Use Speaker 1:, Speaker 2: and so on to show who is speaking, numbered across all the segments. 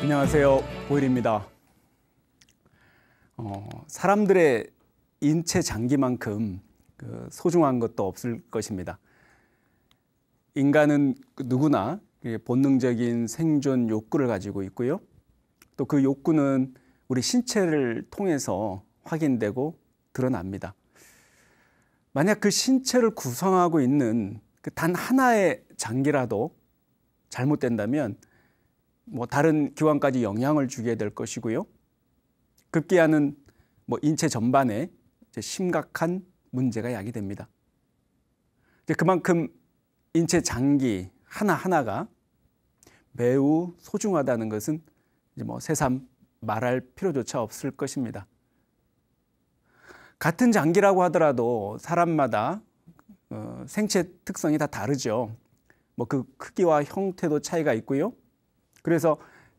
Speaker 1: 안녕하세요. 보일입니다. 어, 사람들의 인체 장기만큼 그 소중한 것도 없을 것입니다. 인간은 그 누구나 본능적인 생존 욕구를 가지고 있고요. 또 그 욕구는 우리 신체를 통해서 확인되고 드러납니다. 만약 그 신체를 구성하고 있는 그 단 하나의 장기라도 잘못된다면 뭐 다른 기관까지 영향을 주게 될 것이고요. 급기야는 뭐 인체 전반에 심각한 문제가 야기됩니다. 그만큼 인체 장기 하나하나가 매우 소중하다는 것은 뭐 새삼 말할 필요조차 없을 것입니다. 같은 장기라고 하더라도 사람마다 어, 생체 특성이 다 다르죠. 뭐 그 크기와 형태도 차이가 있고요. 그래서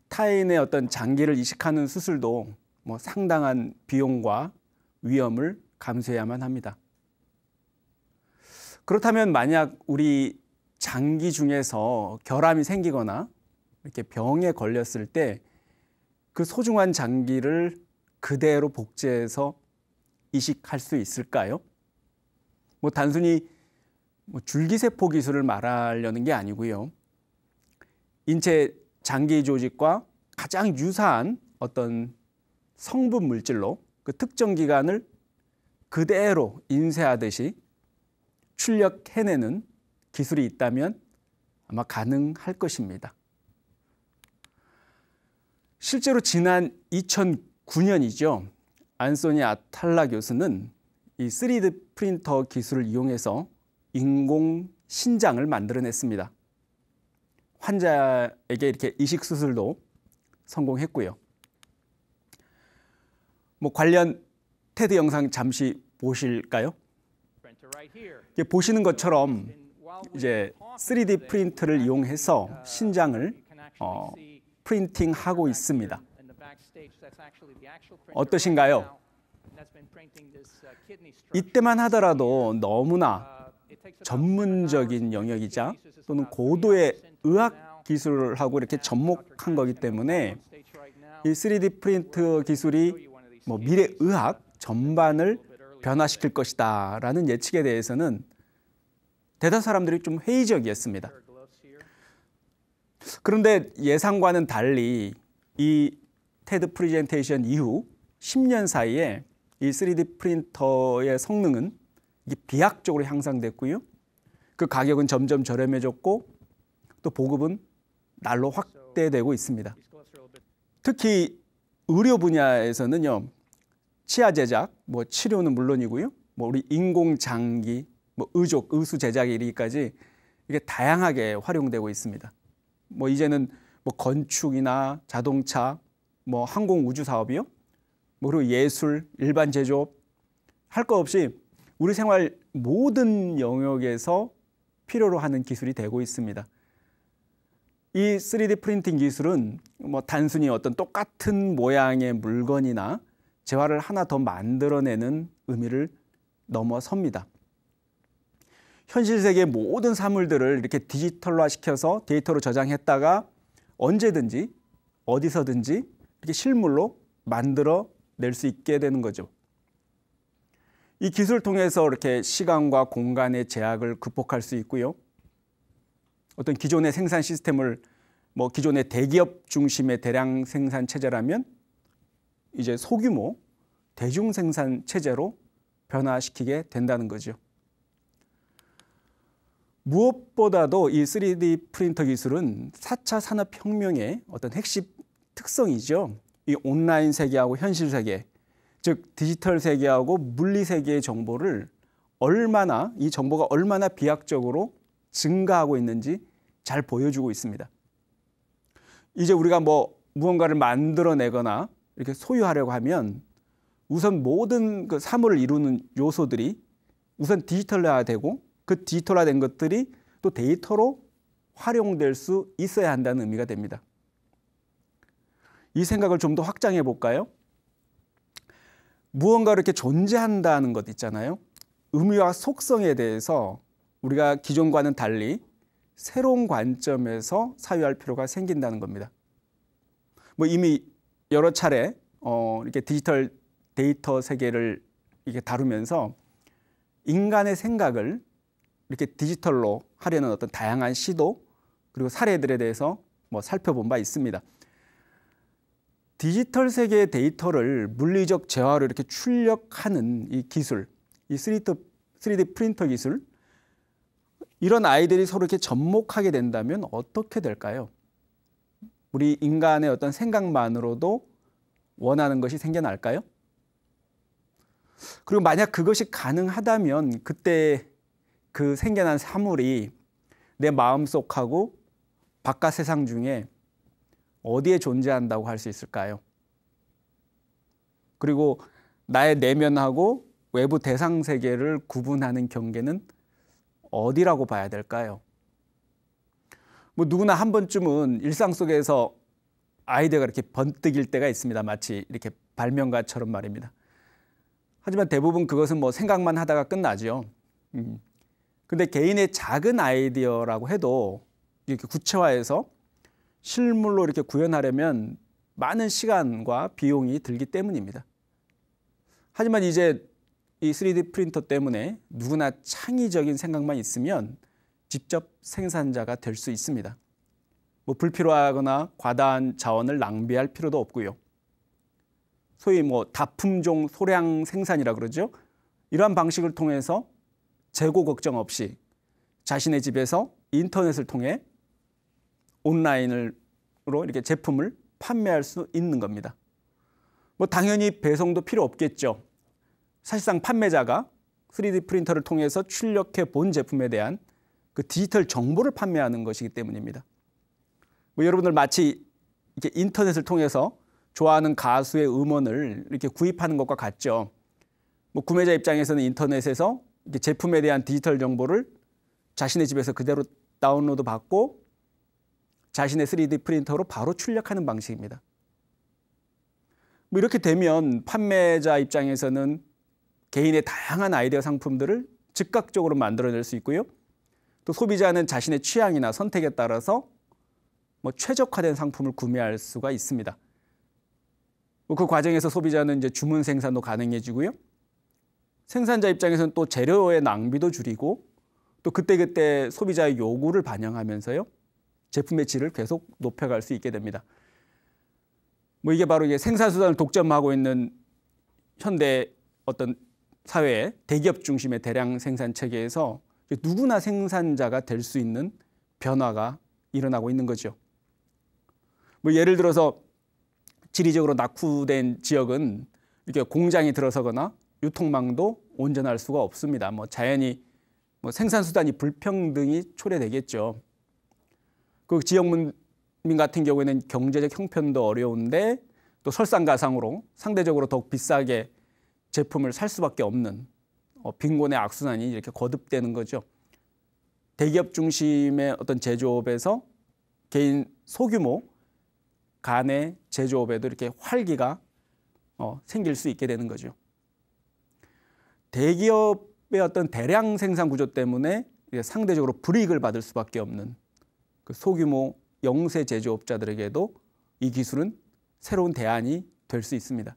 Speaker 1: 타인의 어떤 장기를 이식하는 수술도 뭐 상당한 비용과 위험을 감수해야만 합니다. 그렇다면 만약 우리 장기 중에서 결함이 생기거나 이렇게 병에 걸렸을 때 그 소중한 장기를 그대로 복제해서 이식할 수 있을까요? 뭐 단순히 뭐 줄기세포 기술을 말하려는 게 아니고요. 인체 장기 조직과 가장 유사한 어떤 성분 물질로 그 특정 기관을 그대로 인쇄하듯이 출력해내는 기술이 있다면 아마 가능할 것입니다. 실제로 지난 2009년이죠. 안소니 아탈라 교수는 이 3D 프린터 기술을 이용해서 인공 신장을 만들어냈습니다. 환자에게 이렇게 이식 수술도 성공했고요. 뭐 관련 테드 영상 잠시 보실까요? 보시는 것처럼 이제 3D 프린터를 이용해서 신장을 어, 프린팅하고 있습니다. 어떠신가요? Uh, 이때만 하더라도 너무나 전문적인 영역이자 또는 고도의 의학 기술하고 이렇게 접목한 거기 때문에 이 3D 프린트 기술이 뭐 미래 의학 전반을 변화시킬 것이다라는 예측에 대해서는 대다수 사람들이 좀 회의적이었습니다. 그런데 예상과는 달리 이 테드 프리젠테이션 이후 10년 사이에 이 3D 프린터의 성능은 이게 비약적으로 향상됐고요. 그 가격은 점점 저렴해졌고 또 보급은 날로 확대되고 있습니다. 특히 의료 분야에서는요. 치아 제작, 뭐 치료는 물론이고요. 뭐 우리 인공 장기, 뭐 의족, 의수 제작에 이르기까지 이게 다양하게 활용되고 있습니다. 뭐 이제는 뭐 건축이나 자동차, 뭐 항공 우주 사업이요. 뭐 그리고 예술, 일반 제조업 할 것 없이 우리 생활 모든 영역에서 필요로 하는 기술이 되고 있습니다. 이 3D 프린팅 기술은 뭐 단순히 어떤 똑같은 모양의 물건이나 재화를 하나 더 만들어내는 의미를 넘어섭니다. 현실 세계 모든 사물들을 이렇게 디지털화 시켜서 데이터로 저장했다가 언제든지 어디서든지 이렇게 실물로 만들어 낼수 있게 되는 거죠. 이 기술을 통해서 이렇게 시간과 공간의 제약을 극복할 수 있고요. 어떤 기존의 생산 시스템을 뭐 기존의 대기업 중심의 대량 생산 체제라면 이제 소규모 대중 생산 체제로 변화시키게 된다는 거죠. 무엇보다도 이 3D 프린터 기술은 4차 산업혁명의 어떤 핵심 특성이죠. 이 온라인 세계하고 현실 세계 즉 디지털 세계하고 물리 세계의 정보를 얼마나 이 정보가 얼마나 비약적으로 증가하고 있는지 잘 보여주고 있습니다. 이제 우리가 뭐 무언가를 만들어내거나 이렇게 소유하려고 하면 우선 모든 그 사물을 이루는 요소들이 우선 디지털화되고 그 디지털화된 것들이 또 데이터로 활용될 수 있어야 한다는 의미가 됩니다. 이 생각을 좀 더 확장해 볼까요? 무언가 이렇게 존재한다는 것 있잖아요. 의미와 속성에 대해서 우리가 기존과는 달리 새로운 관점에서 사유할 필요가 생긴다는 겁니다. 뭐 이미 여러 차례 어, 이렇게 디지털 데이터 세계를 이게 다루면서 인간의 생각을 이렇게 디지털로 하려는 어떤 다양한 시도 그리고 사례들에 대해서 뭐 살펴본 바 있습니다. 디지털 세계의 데이터를 물리적 재화로 이렇게 출력하는 이 기술, 이 3D, 3D 프린터 기술, 이런 아이들이 서로 이렇게 접목하게 된다면 어떻게 될까요? 우리 인간의 어떤 생각만으로도 원하는 것이 생겨날까요? 그리고 만약 그것이 가능하다면 그때 그 생겨난 사물이 내 마음속하고 바깥 세상 중에 어디에 존재한다고 할 수 있을까요? 그리고 나의 내면하고 외부 대상 세계를 구분하는 경계는 어디라고 봐야 될까요? 뭐 누구나 한 번쯤은 일상 속에서 아이디어가 이렇게 번뜩일 때가 있습니다. 마치 이렇게 발명가처럼 말입니다. 하지만 대부분 그것은 뭐 생각만 하다가 끝나죠. 음. 근데 개인의 작은 아이디어라고 해도 이렇게 구체화해서 실물로 이렇게 구현하려면 많은 시간과 비용이 들기 때문입니다. 하지만 이제 이 3D 프린터 때문에 누구나 창의적인 생각만 있으면 직접 생산자가 될 수 있습니다. 뭐 불필요하거나 과다한 자원을 낭비할 필요도 없고요. 소위 뭐 다품종 소량 생산이라 그러죠. 이러한 방식을 통해서 재고 걱정 없이 자신의 집에서 인터넷을 통해 온라인으로 이렇게 제품을 판매할 수 있는 겁니다. 뭐 당연히 배송도 필요 없겠죠. 사실상 판매자가 3D 프린터를 통해서 출력해 본 제품에 대한 그 디지털 정보를 판매하는 것이기 때문입니다. 뭐 여러분들 마치 이렇게 인터넷을 통해서 좋아하는 가수의 음원을 이렇게 구입하는 것과 같죠. 뭐 구매자 입장에서는 인터넷에서 제품에 대한 디지털 정보를 자신의 집에서 그대로 다운로드 받고 자신의 3D 프린터로 바로 출력하는 방식입니다. 뭐 이렇게 되면 판매자 입장에서는 개인의 다양한 아이디어 상품들을 즉각적으로 만들어낼 수 있고요. 또 소비자는 자신의 취향이나 선택에 따라서 뭐 최적화된 상품을 구매할 수가 있습니다. 뭐 그 과정에서 소비자는 이제 주문 생산도 가능해지고요. 생산자 입장에서는 또 재료의 낭비도 줄이고 또 그때그때 소비자의 요구를 반영하면서요. 제품의 질을 계속 높여갈 수 있게 됩니다. 뭐 이게 바로 이게 생산 수단을 독점하고 있는 현대 어떤 사회의 대기업 중심의 대량 생산 체계에서 누구나 생산자가 될 수 있는 변화가 일어나고 있는 거죠. 뭐 예를 들어서 지리적으로 낙후된 지역은 이렇게 공장이 들어서거나 유통망도 온전할 수가 없습니다. 뭐 자연히 뭐 생산 수단이 불평등이 초래되겠죠. 그 지역민 같은 경우에는 경제적 형편도 어려운데 또 설상가상으로 상대적으로 더욱 비싸게 제품을 살 수밖에 없는 어, 빈곤의 악순환이 이렇게 거듭되는 거죠. 대기업 중심의 어떤 제조업에서 개인 소규모 간의 제조업에도 이렇게 활기가 어, 생길 수 있게 되는 거죠. 대기업의 어떤 대량 생산 구조 때문에 상대적으로 불이익을 받을 수밖에 없는 그 소규모 영세 제조업자들에게도 이 기술은 새로운 대안이 될 수 있습니다.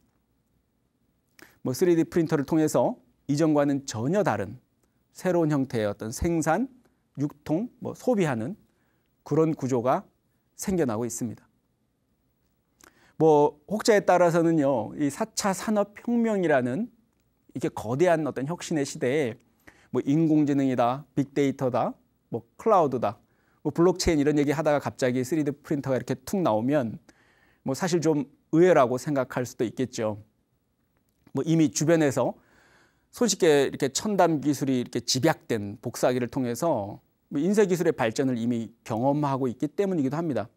Speaker 1: 뭐 3D 프린터를 통해서 이전과는 전혀 다른 새로운 형태의 어떤 생산, 육통, 뭐 소비하는 그런 구조가 생겨나고 있습니다. 뭐 혹자에 따라서는요. 이 4차 산업 혁명이라는 이게 거대한 어떤 혁신의 시대에 뭐 인공지능이다, 빅데이터다, 뭐 클라우드다 뭐 블록체인 이런 얘기 하다가 갑자기 3D 프린터가 이렇게 툭 나오면 뭐 사실 좀 의외라고 생각할 수도 있겠죠. 뭐 이미 주변에서 손쉽게 이렇게 첨단 기술이 이렇게 집약된 복사기를 통해서 뭐 인쇄 기술의 발전을 이미 경험하고 있기 때문이기도 합니다.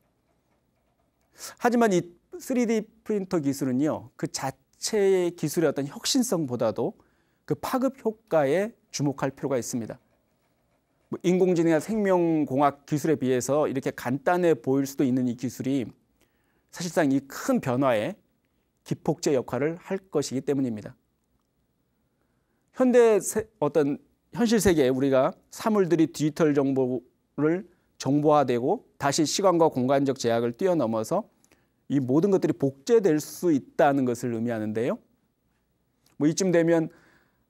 Speaker 1: 하지만 이 3D 프린터 기술은요 그 자체의 기술의 어떤 혁신성보다도 그 파급 효과에 주목할 필요가 있습니다. 뭐 인공지능이나 생명공학 기술에 비해서 이렇게 간단해 보일 수도 있는 이 기술이 사실상 이 큰 변화에 기폭제 역할을 할 것이기 때문입니다. 현대 세, 어떤 현실 세계에 우리가 사물들이 디지털 정보를 정보화되고 다시 시간과 공간적 제약을 뛰어넘어서 이 모든 것들이 복제될 수 있다는 것을 의미하는데요. 뭐 이쯤 되면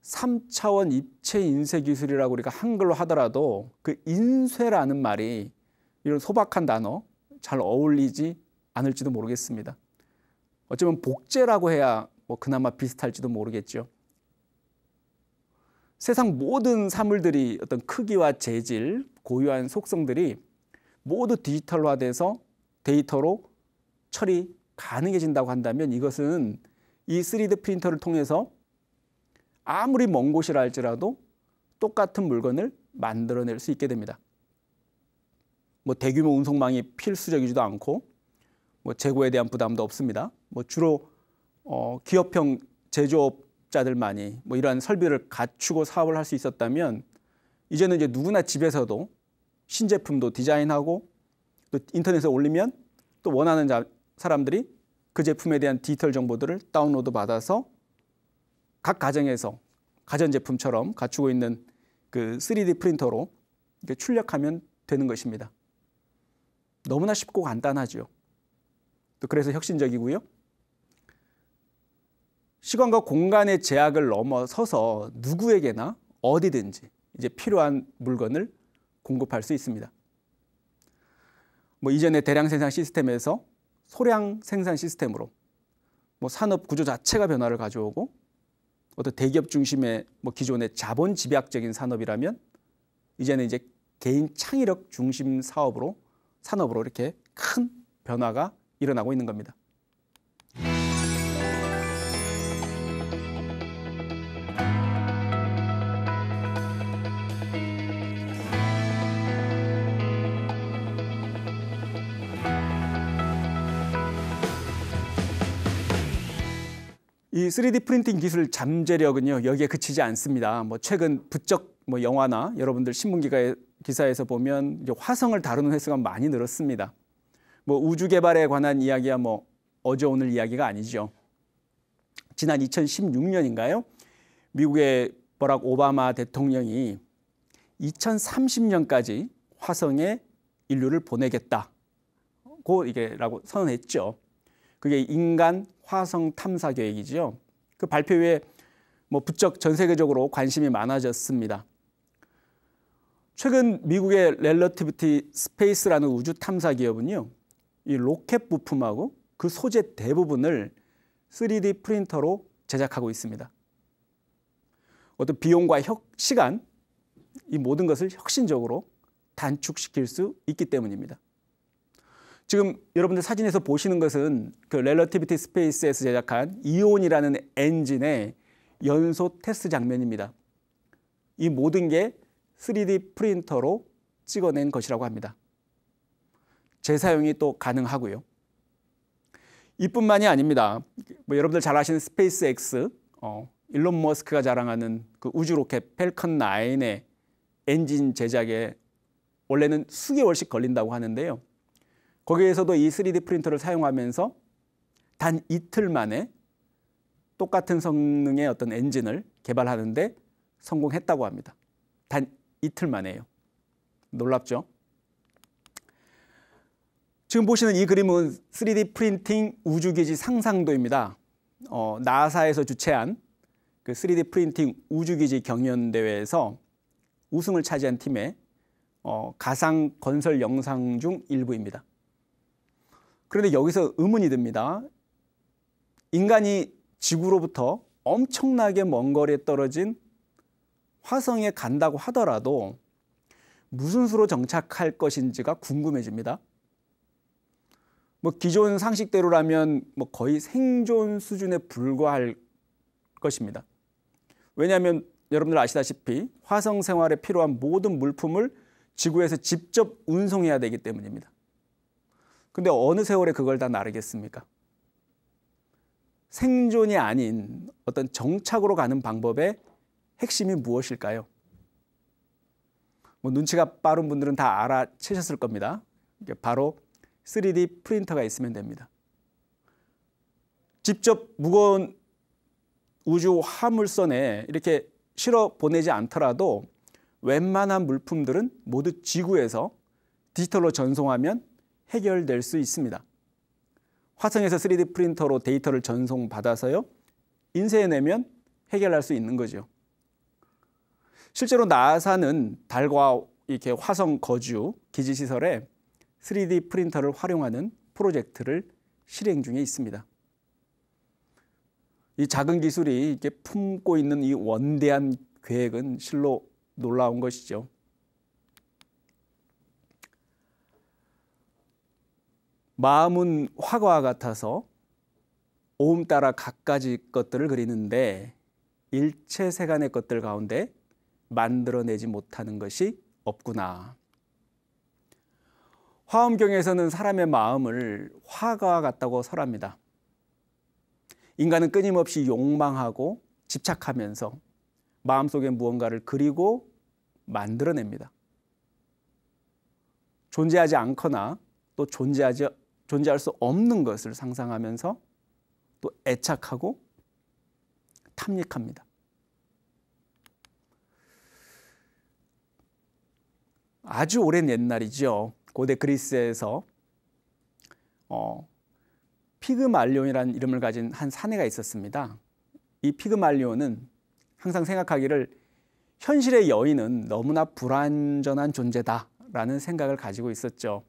Speaker 1: 3차원 입체 인쇄 기술이라고 우리가 한글로 하더라도 그 인쇄라는 말이 이런 소박한 단어 잘 어울리지 않을지도 모르겠습니다. 어쩌면 복제라고 해야 뭐 그나마 비슷할지도 모르겠죠. 세상 모든 사물들이 어떤 크기와 재질, 고유한 속성들이 모두 디지털화돼서 데이터로 처리 가능해진다고 한다면 이것은 이 3D 프린터를 통해서 아무리 먼 곳이라 할지라도 똑같은 물건을 만들어낼 수 있게 됩니다. 뭐 대규모 운송망이 필수적이지도 않고 뭐 재고에 대한 부담도 없습니다. 뭐 주로 어, 기업형 제조업자들만이 뭐 이러한 설비를 갖추고 사업을 할 수 있었다면 이제는 이제 누구나 집에서도 신제품도 디자인하고 또 인터넷에 올리면 또 원하는 자, 사람들이 그 제품에 대한 디지털 정보들을 다운로드 받아서 각 가정에서 가전제품처럼 갖추고 있는 그 3D 프린터로 출력하면 되는 것입니다. 너무나 쉽고 간단하죠. 또 그래서 혁신적이고요. 시간과 공간의 제약을 넘어서서 누구에게나 어디든지 이제 필요한 물건을 공급할 수 있습니다. 뭐이전에 대량 생산 시스템에서 소량 생산 시스템으로 뭐 산업 구조 자체가 변화를 가져오고 어떤 대기업 중심의 뭐 기존의 자본 집약적인 산업이라면 이제는 이제 개인 창의력 중심 사업으로 산업으로 이렇게 큰 변화가 일어나고 있는 겁니다. 이 3D 프린팅 기술 잠재력은요 여기에 그치지 않습니다. 뭐 최근 부쩍 뭐 영화나 여러분들 신문 기사에서 보면 화성을 다루는 횟수가 많이 늘었습니다. 뭐 우주 개발에 관한 이야기야 뭐 어제 오늘 이야기가 아니죠. 지난 2016년인가요? 미국의 버락 오바마 대통령이 2030년까지 화성에 인류를 보내겠다고 이게라고 선언했죠. 그게 인간 화성 탐사 계획이죠그 발표 후에 뭐 부쩍 전 세계적으로 관심이 많아졌습니다. 최근 미국의 렐러티비티 스페이스라는 우주 탐사 기업은요. 이 로켓 부품하고 그 소재 대부분을 3D 프린터로 제작하고 있습니다. 어떤 비용과 혁, 시간 이 모든 것을 혁신적으로 단축시킬 수 있기 때문입니다. 지금 여러분들 사진에서 보시는 것은 그 렐러티비티 스페이스에서 제작한 이온이라는 엔진의 연소 테스트 장면입니다. 이 모든 게 3D 프린터로 찍어낸 것이라고 합니다. 재사용이 또 가능하고요. 이뿐만이 아닙니다. 뭐 여러분들 잘 아시는 스페이스X, 어, 일론 머스크가 자랑하는 그 우주 로켓 펠컨 9의 엔진 제작에 원래는 수개월씩 걸린다고 하는데요. 거기에서도 이 3D 프린터를 사용하면서 단 이틀 만에 똑같은 성능의 어떤 엔진을 개발하는데 성공했다고 합니다. 단 이틀 만에요. 놀랍죠? 지금 보시는 이 그림은 3D 프린팅 우주기지 상상도입니다. 어, 나사에서 주최한 그 3D 프린팅 우주기지 경연대회에서 우승을 차지한 팀의 어, 가상 건설 영상 중 일부입니다. 그런데 여기서 의문이 듭니다. 인간이 지구로부터 엄청나게 먼 거리에 떨어진 화성에 간다고 하더라도 무슨 수로 정착할 것인지가 궁금해집니다. 뭐 기존 상식대로라면 뭐 거의 생존 수준에 불과할 것입니다. 왜냐하면 여러분들 아시다시피 화성 생활에 필요한 모든 물품을 지구에서 직접 운송해야 되기 때문입니다. 근데 어느 세월에 그걸 다 나르겠습니까? 생존이 아닌 어떤 정착으로 가는 방법의 핵심이 무엇일까요? 뭐 눈치가 빠른 분들은 다 알아채셨을 겁니다. 바로 3D 프린터가 있으면 됩니다. 직접 무거운 우주 화물선에 이렇게 실어 보내지 않더라도 웬만한 물품들은 모두 지구에서 디지털로 전송하면 해결될 수 있습니다. 화성에서 3D 프린터로 데이터를 전송받아서요. 인쇄해내면 해결할 수 있는 거죠. 실제로 나사는 달과 이렇게 화성 거주 기지 시설에 3D 프린터를 활용하는 프로젝트를 실행 중에 있습니다. 이 작은 기술이 이렇게 품고 있는 이 원대한 계획은 실로 놀라운 것이죠. 마음은 화가와 같아서 오음 따라 각가지 것들을 그리는데 일체 세간의 것들 가운데 만들어내지 못하는 것이 없구나. 화엄경에서는 사람의 마음을 화가 와 같다고 설합니다. 인간은 끊임없이 욕망하고 집착하면서 마음속에 무언가를 그리고 만들어냅니다. 존재하지 않거나 또 존재하지 존재할 수 없는 것을 상상하면서 또 애착하고 탐닉합니다. 아주 오랜 옛날이죠. 고대 그리스에서 어, 피그말리온이라는 이름을 가진 한 사내가 있었습니다. 이 피그말리온은 항상 생각하기를 현실의 여인은 너무나 불완전한 존재다라는 생각을 가지고 있었죠.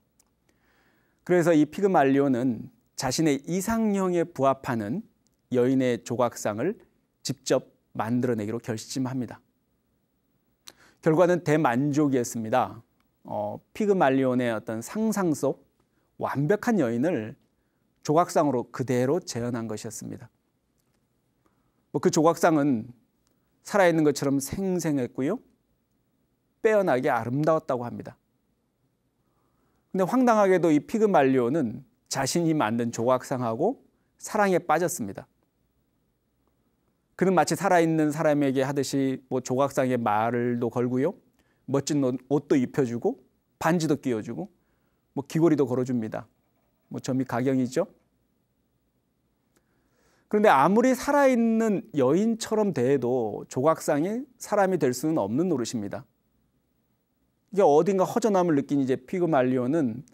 Speaker 1: 그래서 이 피그말리온은 자신의 이상형에 부합하는 여인의 조각상을 직접 만들어내기로 결심합니다. 결과는 대만족이었습니다. 어, 피그말리온의 어떤 상상 속 완벽한 여인을 조각상으로 그대로 재현한 것이었습니다. 뭐 그 조각상은 살아있는 것처럼 생생했고요. 빼어나게 아름다웠다고 합니다. 근데 황당하게도 이 피그말리온은 자신이 만든 조각상하고 사랑에 빠졌습니다. 그는 마치 살아있는 사람에게 하듯이 뭐 조각상에 말도 걸고요. 멋진 옷도 입혀주고 반지도 끼워주고 뭐 귀걸이도 걸어줍니다. 뭐 점이 가경이죠. 그런데 아무리 살아있는 여인처럼 대도 조각상이 사람이 될 수는 없는 노릇입니다. 이게 어딘가 허전함을 느낀 이제 피그말리온은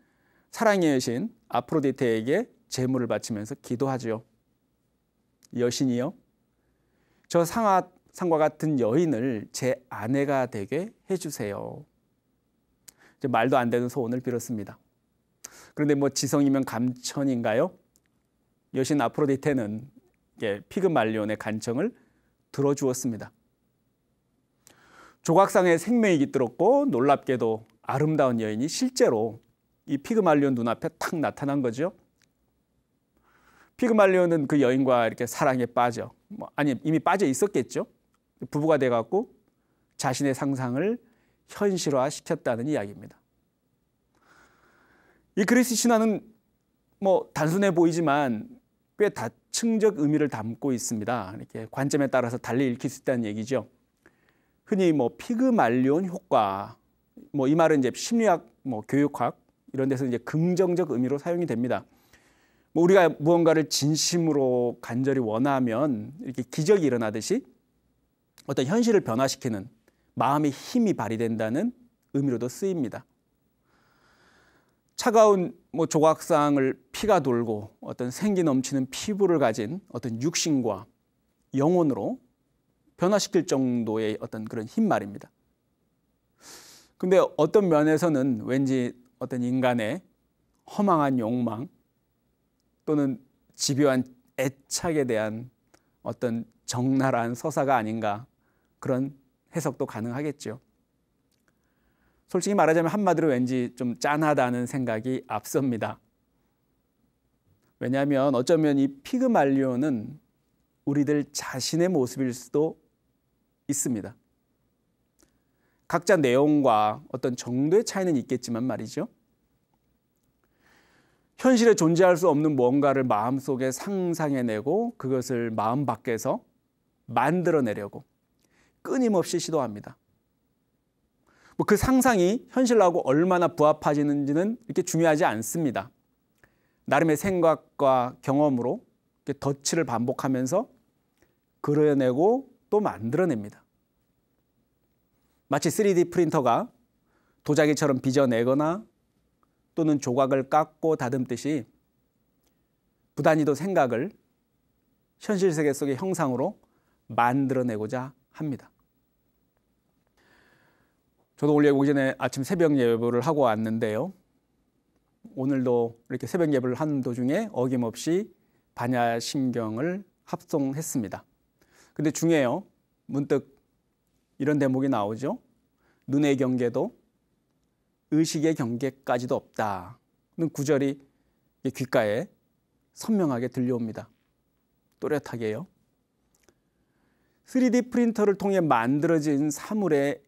Speaker 1: 사랑의 여신 아프로디테에게 제물을 바치면서 기도하죠 여신이여, 저 상하 상과 같은 여인을 제 아내가 되게 해주세요. 이제 말도 안 되는 소원을 빌었습니다. 그런데 뭐 지성이면 감천인가요? 여신 아프로디테는 피그말리온의 간청을 들어주었습니다. 조각상의 생명이 깃들었고 놀랍게도 아름다운 여인이 실제로 이 피그말리온 눈앞에 탁 나타난 거죠. 피그말리온은 그 여인과 이렇게 사랑에 빠져 뭐, 아니 이미 빠져 있었겠죠. 부부가 돼 갖고 자신의 상상을 현실화 시켰다는 이야기입니다. 이 그리스 신화는 뭐 단순해 보이지만 꽤 다층적 의미를 담고 있습니다. 이렇게 관점에 따라서 달리 읽힐 수 있다는 얘기죠. 흔히 뭐 피그말리온 효과 뭐 이 말은 이제 심리학 뭐 교육학 이런 데서 이제 긍정적 의미로 사용이 됩니다. 뭐 우리가 무언가를 진심으로 간절히 원하면 이렇게 기적이 일어나듯이 어떤 현실을 변화시키는 마음의 힘이 발휘된다는 의미로도 쓰입니다. 차가운 뭐 조각상을 피가 돌고 어떤 생기 넘치는 피부를 가진 어떤 육신과 영혼으로 변화시킬 정도의 어떤 그런 힘 말입니다. 근데 어떤 면에서는 왠지 어떤 인간의 허망한 욕망 또는 집요한 애착에 대한 어떤 적나라한 서사가 아닌가 그런 해석도 가능하겠죠. 솔직히 말하자면 한마디로 왠지 좀 짠하다는 생각이 앞섭니다. 왜냐하면 어쩌면 이 피그말리온은 우리들 자신의 모습일 수도 있습니다. 각자 내용과 어떤 정도의 차이는 있겠지만 말이죠. 현실에 존재할 수 없는 무가를 마음속에 상상해내고 그것을 마음 밖에서 만들어내려고 끊임없이 시도합니다. 뭐 그 상상이 현실하고 얼마나 부합하지는지는 이렇게 중요하지 않습니다. 나름의 생각과 경험으로 덫을 반복하면서 그려내고 또 만들어냅니다. 마치 3D 프린터가 도자기처럼 빚어내거나 또는 조각을 깎고 다듬듯이 부단히도 생각을 현실 세계 속의 형상으로 만들어내고자 합니다. 저도 올려 오기 전에 아침 새벽 예배를 하고 왔는데요. 오늘도 이렇게 새벽 예배를 하는 도중에 어김없이 반야심경을 합성했습니다. 근데 중요해요. 문득 이런 대목이 나오죠. 눈의 경계도 의식의 경계까지도 없다는 구절이 귓가에 선명하게 들려옵니다. 또렷하게요. 3D 프린터를 통해 만들어진 사물의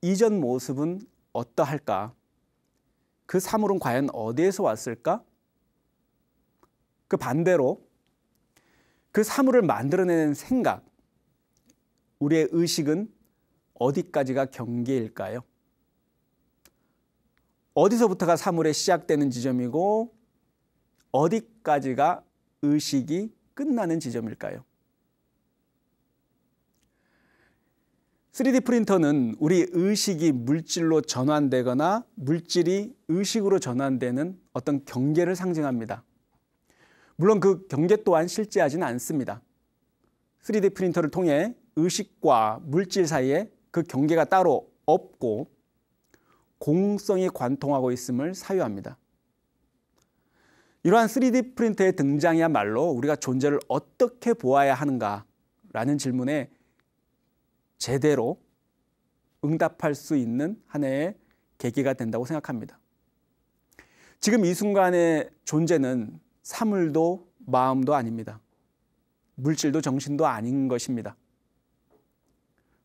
Speaker 1: 이전 모습은 어떠할까? 그 사물은 과연 어디에서 왔을까? 그 반대로 그 사물을 만들어내는 생각, 우리의 의식은 어디까지가 경계일까요? 어디서부터가 사물의 시작되는 지점이고 어디까지가 의식이 끝나는 지점일까요? 3D 프린터는 우리 의식이 물질로 전환되거나 물질이 의식으로 전환되는 어떤 경계를 상징합니다. 물론 그 경계 또한 실제하지 않습니다. 3D 프린터를 통해 의식과 물질 사이에 그 경계가 따로 없고 공성이 관통하고 있음을 사유합니다. 이러한 3D 프린터의 등장이야말로 우리가 존재를 어떻게 보아야 하는가라는 질문에 제대로 응답할 수 있는 한 해의 계기가 된다고 생각합니다. 지금 이 순간의 존재는 사물도 마음도 아닙니다. 물질도 정신도 아닌 것입니다.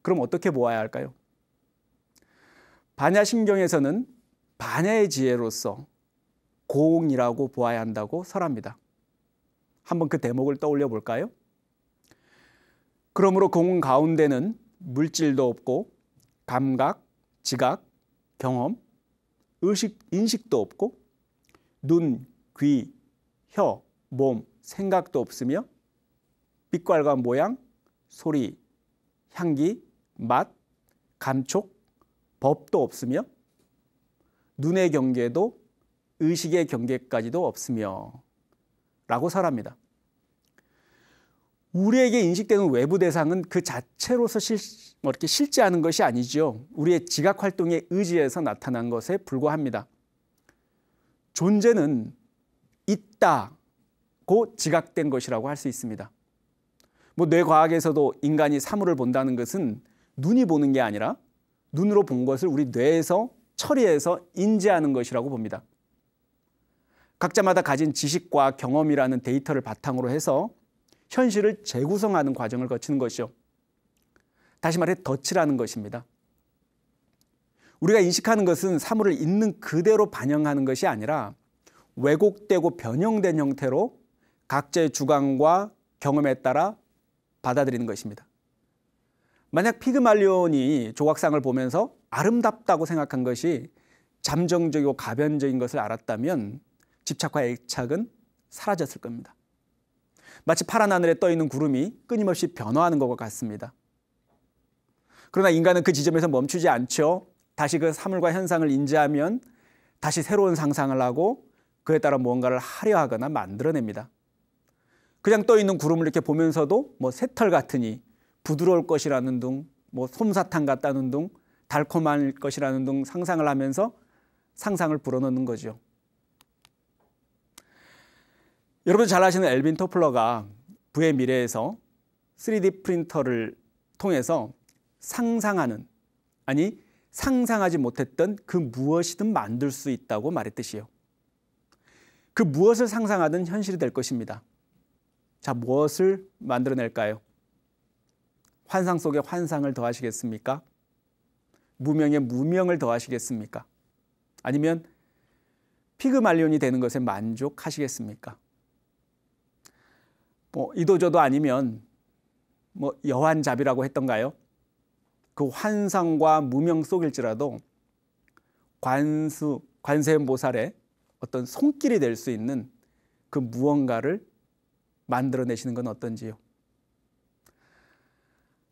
Speaker 1: 그럼 어떻게 모아야 할까요? 반야심경에서는 반야의 지혜로서 고이라고 보아야 한다고 설합니다. 한번 그 대목을 떠올려 볼까요? 그러므로 공 가운데는 물질도 없고 감각, 지각, 경험, 의식, 인식도 없고 눈, 귀, 혀, 몸, 생각도 없으며 빛깔과 모양, 소리, 향기, 맛, 감촉, 법도 없으며 눈의 경계도 의식의 경계까지도 없으며 라고 설합니다. 우리에게 인식되는 외부 대상은 그 자체로서 실, 뭐 이렇게 실제하는 것이 아니지 우리의 지각 활동에 의지해서 나타난 것에 불과합니다. 존재는 있다고 지각된 것이라고 할 수 있습니다. 뭐 뇌과학에서도 인간이 사물을 본다는 것은 눈이 보는 게 아니라 눈으로 본 것을 우리 뇌에서 처리해서 인지하는 것이라고 봅니다. 각자마다 가진 지식과 경험이라는 데이터를 바탕으로 해서 현실을 재구성하는 과정을 거치는 것이죠. 다시 말해 덫이라는 것입니다. 우리가 인식하는 것은 사물을 있는 그대로 반영하는 것이 아니라 왜곡되고 변형된 형태로 각자의 주관과 경험에 따라 받아들이는 것입니다. 만약 피그말리온이 조각상을 보면서 아름답다고 생각한 것이 잠정적이고 가변적인 것을 알았다면 집착과 애착은 사라졌을 겁니다. 마치 파란 하늘에 떠 있는 구름이 끊임없이 변화하는 것과 같습니다. 그러나 인간은 그 지점에서 멈추지 않죠. 다시 그 사물과 현상을 인지하면 다시 새로운 상상을 하고 그에 따라 무언가를 하려 하거나 만들어냅니다. 그냥 떠 있는 구름을 이렇게 보면서도 뭐 새털 같으니 부드러울 것이라는 둥, 뭐 솜사탕 같다는 둥, 달콤할 것이라는 둥 상상을 하면서 상상을 불어넣는 거죠. 여러분 잘 아시는 엘빈 토플러가 부의 미래에서 3D 프린터를 통해서 상상하는 아니 상상하지 못했던 그 무엇이든 만들 수 있다고 말했듯이요. 그 무엇을 상상하든 현실이 될 것입니다. 자, 무엇을 만들어낼까요? 환상 속에 환상을 더하시겠습니까? 무명에 무명을 더하시겠습니까? 아니면 피그말리온이 되는 것에 만족하시겠습니까? 뭐 이도저도 아니면 뭐 여한잡이라고 했던가요? 그 환상과 무명 속일지라도 관수 관세음보살의 어떤 손길이 될 수 있는 그 무언가를 만들어내시는 건 어떤지요?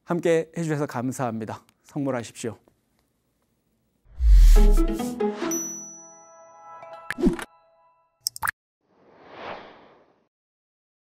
Speaker 1: 함께 해주셔서 감사합니다. 성물하십시오.